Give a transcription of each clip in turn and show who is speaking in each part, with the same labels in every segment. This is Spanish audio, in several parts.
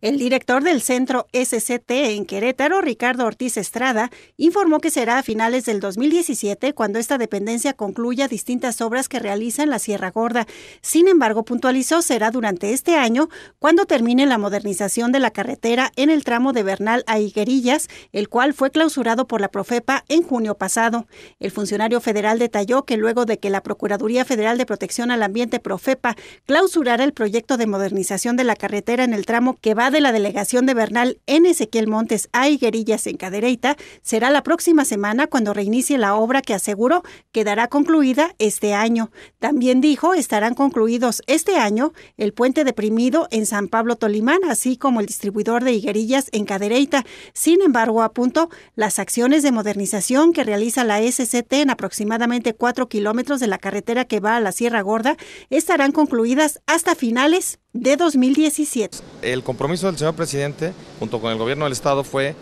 Speaker 1: El director del centro SCT en Querétaro, Ricardo Ortiz Estrada, informó que será a finales del 2017 cuando esta dependencia concluya distintas obras que realiza en la Sierra Gorda. Sin embargo, puntualizó será durante este año cuando termine la modernización de la carretera en el tramo de Bernal a Higuerillas, el cual fue clausurado por la Profepa en junio pasado. El funcionario federal detalló que luego de que la Procuraduría Federal de Protección al Ambiente Profepa clausurara el proyecto de modernización de la carretera en el tramo que va de la delegación de Bernal en Ezequiel Montes a Higuerillas en Cadereyta será la próxima semana cuando reinicie la obra que aseguró quedará concluida este año. También dijo estarán concluidos este año el puente deprimido en San Pablo Tolimán, así como el distribuidor de Higuerillas en Cadereita. Sin embargo, apuntó, las acciones de modernización que realiza la SCT en aproximadamente cuatro kilómetros de la carretera que va a la Sierra Gorda estarán concluidas hasta finales de 2017.
Speaker 2: El compromiso del señor presidente, junto con el gobierno del Estado, fue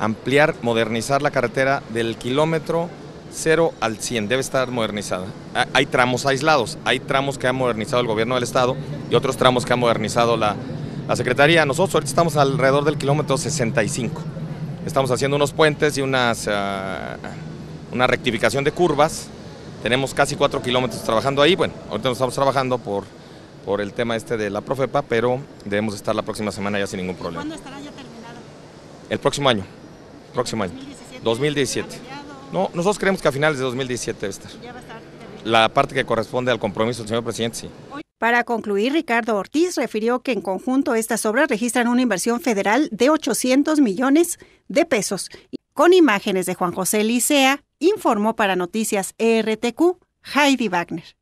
Speaker 2: ampliar, modernizar la carretera del kilómetro 0 al 100, debe estar modernizada. Ah, hay tramos aislados, hay tramos que ha modernizado el gobierno del Estado y otros tramos que ha modernizado la, Secretaría. Nosotros ahorita estamos alrededor del kilómetro 65. Estamos haciendo unos puentes y unas, ah, una rectificación de curvas. Tenemos casi cuatro kilómetros trabajando ahí. Bueno, ahorita nos estamos trabajando por por el tema este de la Profepa, pero debemos estar la próxima semana ya sin ningún problema. ¿Cuándo
Speaker 1: estará ya terminado?
Speaker 2: El próximo año, próximo año, 2017. No, nosotros creemos que a finales de 2017 debe estar. Ya va a estar la parte que corresponde al compromiso del señor presidente, sí.
Speaker 1: Para concluir, Ricardo Ortiz refirió que en conjunto estas obras registran una inversión federal de 800 millones de pesos. Con imágenes de Juan José Licea, informó para Noticias ERTQ Heidi Wagner.